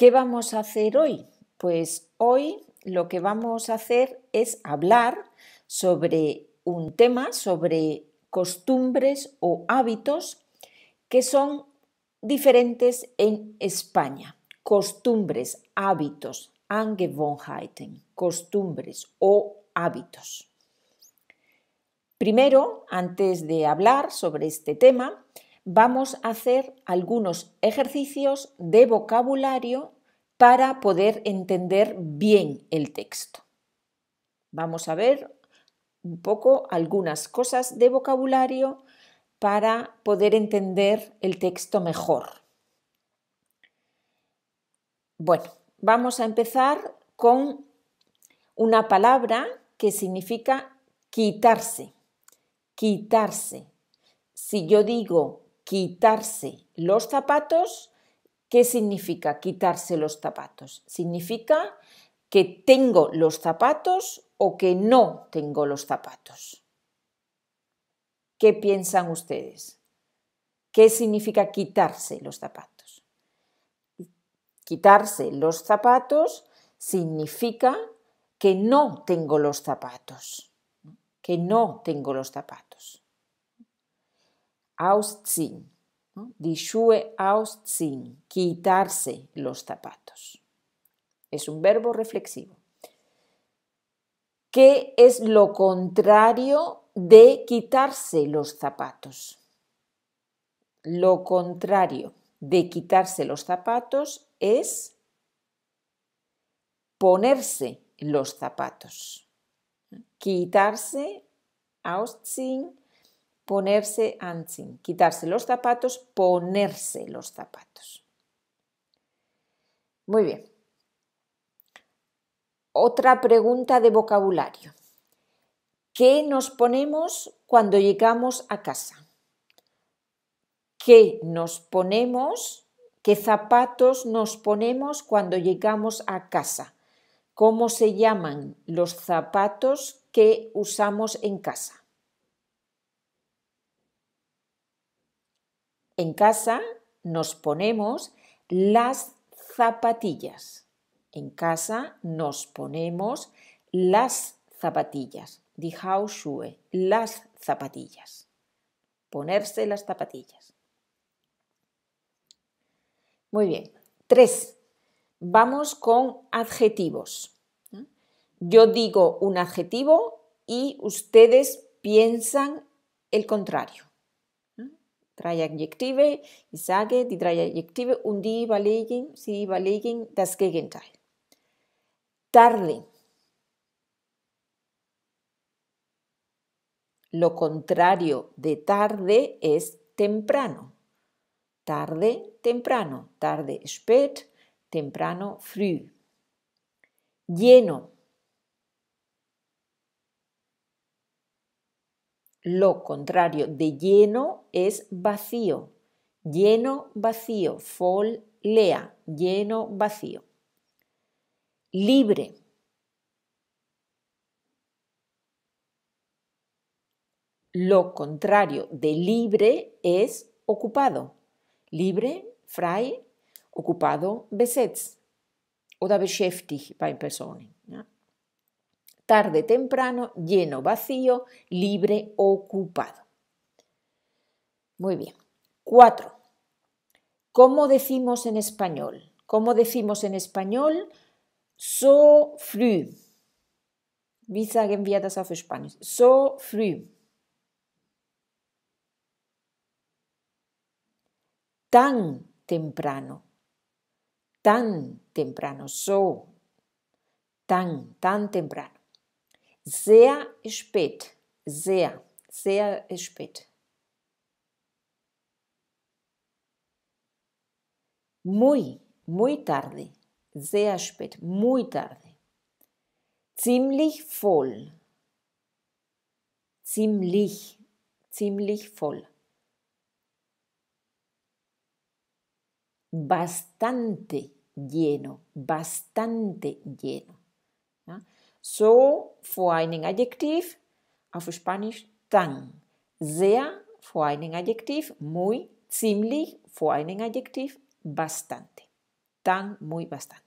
¿Qué vamos a hacer hoy? Pues hoy lo que vamos a hacer es hablar sobre un tema, sobre costumbres o hábitos que son diferentes en España. Costumbres, hábitos, Angewohnheiten, costumbres o hábitos. Primero, antes de hablar sobre este tema, vamos a hacer algunos ejercicios de vocabulario para poder entender bien el texto. Vamos a ver un poco algunas cosas de vocabulario para poder entender el texto mejor. Bueno, vamos a empezar con una palabra que significa quitarse. Quitarse. Si yo digo quitarse los zapatos. ¿Qué significa quitarse los zapatos? Significa que tengo los zapatos o que no tengo los zapatos. ¿Qué piensan ustedes? ¿Qué significa quitarse los zapatos? Quitarse los zapatos significa que no tengo los zapatos, que no tengo los zapatos. Ausziehen. ¿no? die quitarse los zapatos. Es un verbo reflexivo. ¿Qué es lo contrario de quitarse los zapatos? Lo contrario de quitarse los zapatos es ponerse los zapatos. Quitarse, ausziehen, ponerse anziehen, quitarse los zapatos, ponerse los zapatos. Muy bien. Otra pregunta de vocabulario. ¿Qué nos ponemos cuando llegamos a casa? ¿Qué nos ponemos? ¿Qué zapatos nos ponemos cuando llegamos a casa? ¿Cómo se llaman los zapatos que usamos en casa? En casa nos ponemos las zapatillas. En casa nos ponemos las zapatillas. Die Hausschuhe, las zapatillas. Ponerse las zapatillas. Muy bien. Tres. Vamos con adjetivos. Yo digo un adjetivo y ustedes piensan el contrario drei Adjektive. Ich sage die drei Adjektive und die überlegen, sie überlegen das Gegenteil. Tarde. Lo contrario de tarde es temprano. Tarde, temprano. Tarde, spät. Temprano, früh. Lleno. Lo contrario de lleno es vacío. Lleno, vacío. Fol, lea. Lleno, vacío. Libre. Lo contrario de libre es ocupado. Libre, frei, ocupado, besetzt. Oder beschäftigt bei Personen tarde, temprano, lleno, vacío, libre, ocupado. Muy bien. Cuatro. ¿Cómo decimos en español? ¿Cómo decimos en español? So früh. visa sagen wir das auf So früh. Tan temprano. Tan temprano. So. Tan, tan temprano. sehr spät. Sehr, sehr spät. Muy, muy tarde. Sehr spät, muy tarde. Ziemlich voll. Ziemlich, ziemlich voll. Bastante lleno, bastante lleno. Ja? So fue un Adjektiv, auf Spanish tan. Sehr muy, ziemlich vor einem Adjektiv, bastante. Tan, muy, bastante.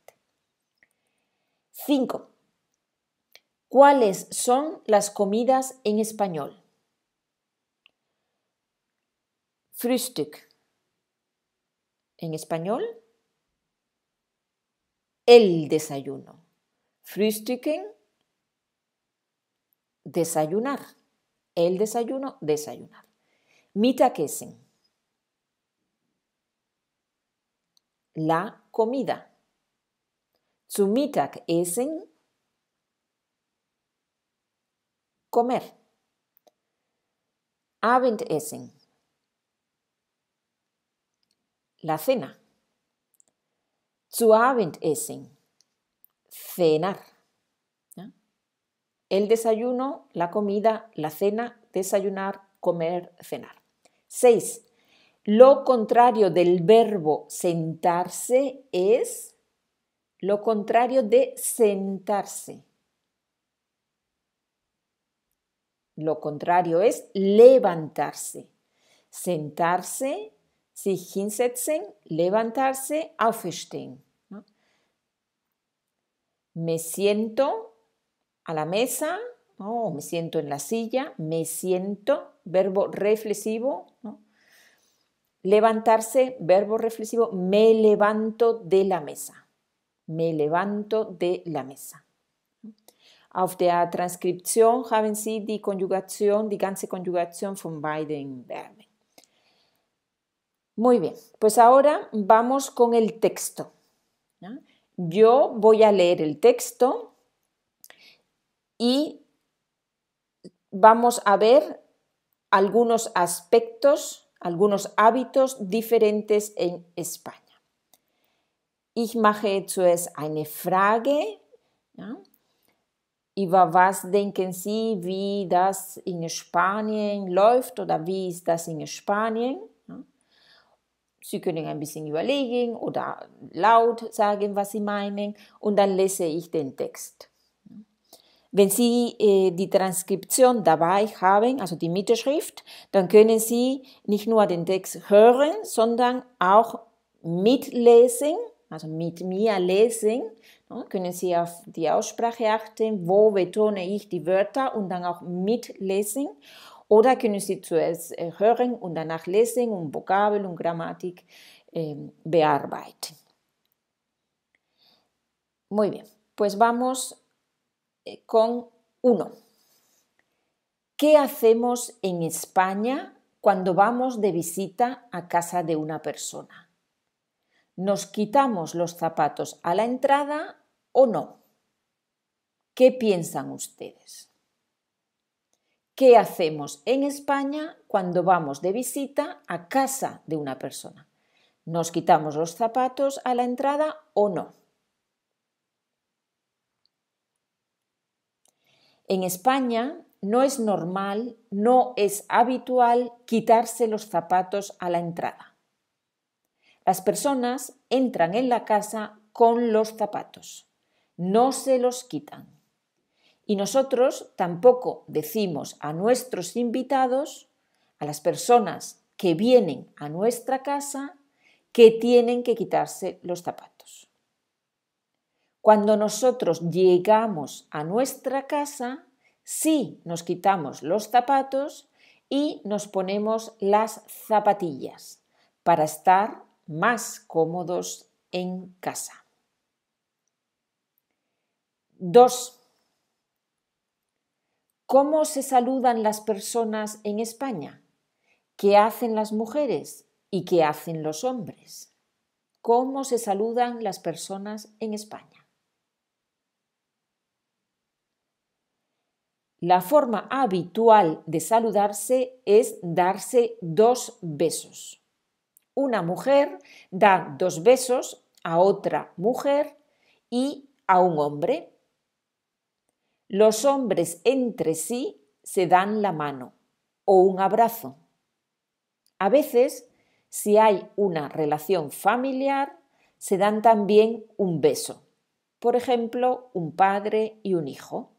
5. ¿Cuáles son las comidas en español? Frühstück. En español, el desayuno. Frühstücken desayunar. El desayuno, desayunar. Mitakesen. La comida. Zu Comer. Abendessen. La cena. Zu Cenar. El desayuno, la comida, la cena, desayunar, comer, cenar. 6. Lo contrario del verbo sentarse es lo contrario de sentarse. Lo contrario es levantarse. Sentarse, sich hinsetzen, levantarse, aufstehen. Me siento, a la mesa, me siento en la silla, me siento, verbo reflexivo, levantarse, verbo reflexivo, me levanto de la mesa, me levanto de la mesa. Auf der Transkription haben Sie die Konjugation, die ganze Konjugation von beiden Muy bien, pues ahora vamos con el texto. Yo voy a leer el texto, y vamos a ver algunos aspectos, algunos hábitos diferentes en España. Ich mache zuerst eine Frage. Ja? Über was denken Sie, wie das in Spanien läuft oder wie ist das in Spanien? Ja? Sie können ein bisschen überlegen oder laut sagen, was Sie meinen und dann lese ich den Text. Wenn Sie äh, die Transkription dabei haben, also die Mitschrift, dann können Sie nicht nur den Text hören, sondern auch mitlesen, also mit mir lesen. Ja, ne? können Sie auf die Aussprache achten, wo betone ich die Wörter und dann auch mitlesen. Oder können Sie zuerst äh, hören und danach lesen und Vokabel und Grammatik äh, bearbeiten. Muy bien, pues vamos Eh, con uno. ¿Qué hacemos en España cuando vamos de visita a casa de una persona? ¿Nos quitamos los zapatos a la entrada o no? ¿Qué piensan ustedes? ¿Qué hacemos en España cuando vamos de visita a casa de una persona? ¿Nos quitamos los zapatos a la entrada o no? En España no es normal, no es habitual quitarse los zapatos a la entrada. Las personas entran en la casa con los zapatos, no se los quitan. Y nosotros tampoco decimos a nuestros invitados, a las personas que vienen a nuestra casa, que tienen que quitarse los zapatos. Cuando nosotros llegamos a nuestra casa, sí nos quitamos los zapatos y nos ponemos las zapatillas para estar más cómodos en casa. 2. ¿Cómo se saludan las personas en España? ¿Qué hacen las mujeres y qué hacen los hombres? ¿Cómo se saludan las personas en España? La forma habitual de saludarse es darse dos besos. Una mujer da dos besos a otra mujer y a un hombre. Los hombres entre sí se dan la mano o un abrazo. A veces, si hay una relación familiar, se dan también un beso. Por ejemplo, un padre y un hijo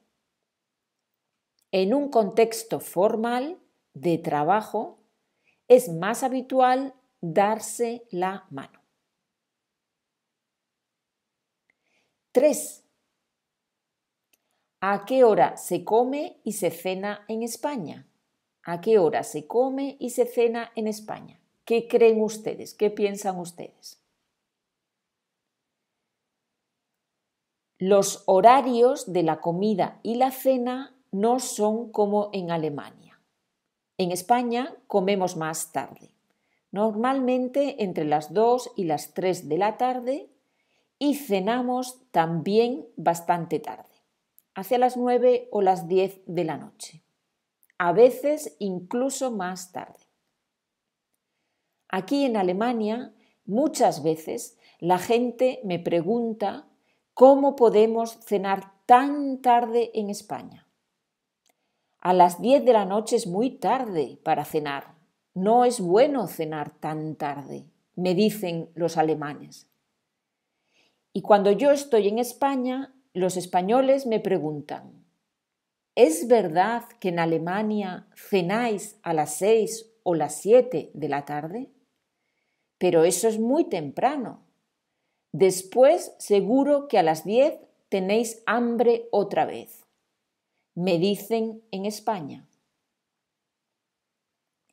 en un contexto formal de trabajo es más habitual darse la mano. 3. ¿A qué hora se come y se cena en España? ¿A qué hora se come y se cena en España? ¿Qué creen ustedes? ¿Qué piensan ustedes? Los horarios de la comida y la cena no son como en Alemania. En España comemos más tarde, normalmente entre las 2 y las 3 de la tarde, y cenamos también bastante tarde, hacia las 9 o las 10 de la noche, a veces incluso más tarde. Aquí en Alemania, muchas veces la gente me pregunta cómo podemos cenar tan tarde en España a las 10 de la noche es muy tarde para cenar. No es bueno cenar tan tarde, me dicen los alemanes. Y cuando yo estoy en España, los españoles me preguntan, ¿es verdad que en Alemania cenáis a las 6 o las 7 de la tarde? Pero eso es muy temprano. Después seguro que a las 10 tenéis hambre otra vez me dicen en España.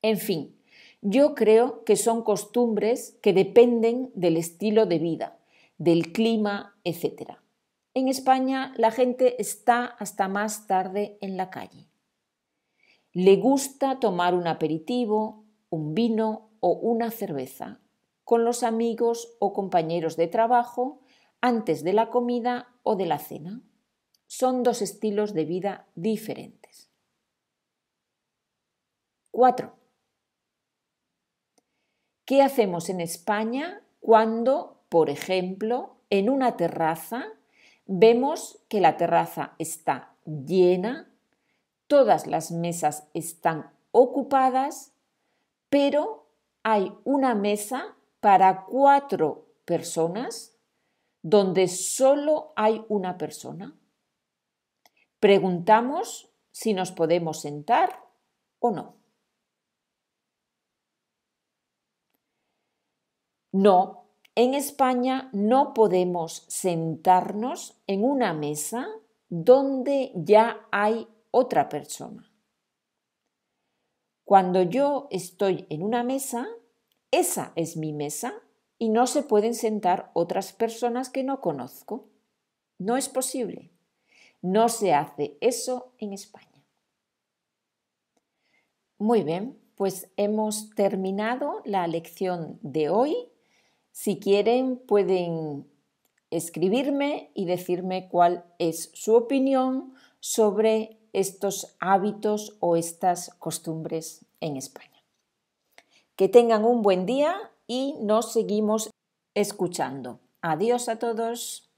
En fin, yo creo que son costumbres que dependen del estilo de vida, del clima, etc. En España la gente está hasta más tarde en la calle. Le gusta tomar un aperitivo, un vino o una cerveza con los amigos o compañeros de trabajo antes de la comida o de la cena son dos estilos de vida diferentes. Cuatro. ¿Qué hacemos en España cuando, por ejemplo, en una terraza vemos que la terraza está llena, todas las mesas están ocupadas, pero hay una mesa para cuatro personas donde solo hay una persona? Preguntamos si nos podemos sentar o no. No, en España no podemos sentarnos en una mesa donde ya hay otra persona. Cuando yo estoy en una mesa, esa es mi mesa y no se pueden sentar otras personas que no conozco. No es posible. No se hace eso en España. Muy bien, pues hemos terminado la lección de hoy. Si quieren, pueden escribirme y decirme cuál es su opinión sobre estos hábitos o estas costumbres en España. Que tengan un buen día y nos seguimos escuchando. Adiós a todos.